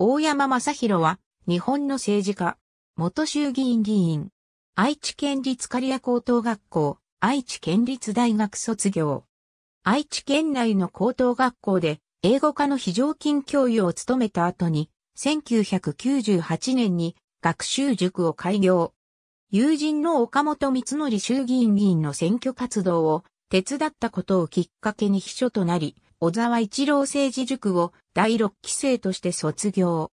大山正宏は、日本の政治家、元衆議院議員、愛知県立刈谷高等学校、愛知県立大学卒業。愛知県内の高等学校で、英語科の非常勤教諭を務めた後に、1998年に学習塾を開業。友人の岡本光則衆議院議員の選挙活動を手伝ったことをきっかけに秘書となり、小沢一郎政治塾を第6期生として卒業。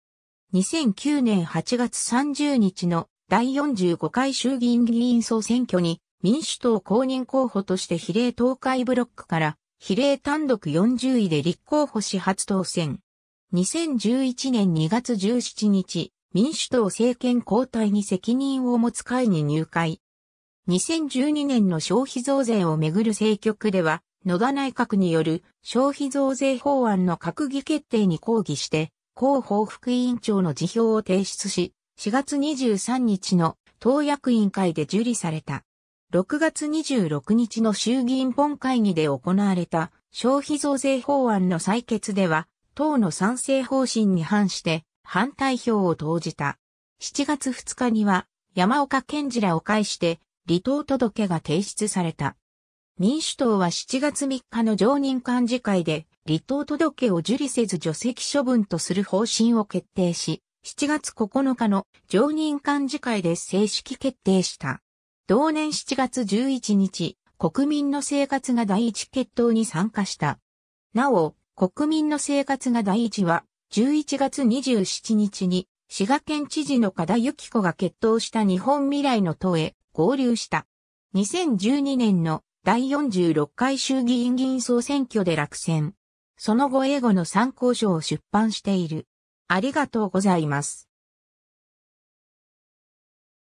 2009年8月30日の第45回衆議院議員総選挙に民主党公認候補として比例東海ブロックから比例単独40位で立候補し初当選。2011年2月17日、民主党政権交代に責任を持つ会に入会。2012年の消費増税をめぐる政局では、野田内閣による消費増税法案の閣議決定に抗議して、広報副委員長の辞表を提出し、4月23日の党役員会で受理された。6月26日の衆議院本会議で行われた消費増税法案の採決では、党の賛成方針に反して反対票を投じた。7月2日には山岡健二らを介して離党届が提出された。民主党は7月3日の常任幹事会で、離党届を受理せず除籍処分とする方針を決定し、7月9日の常任幹事会で正式決定した。同年7月11日、国民の生活が第一決闘に参加した。なお、国民の生活が第一は、11月27日に、滋賀県知事の加田幸子が決闘した日本未来の党へ合流した。2012年の第46回衆議院議員総選挙で落選。その後英語の参考書を出版している。ありがとうございます。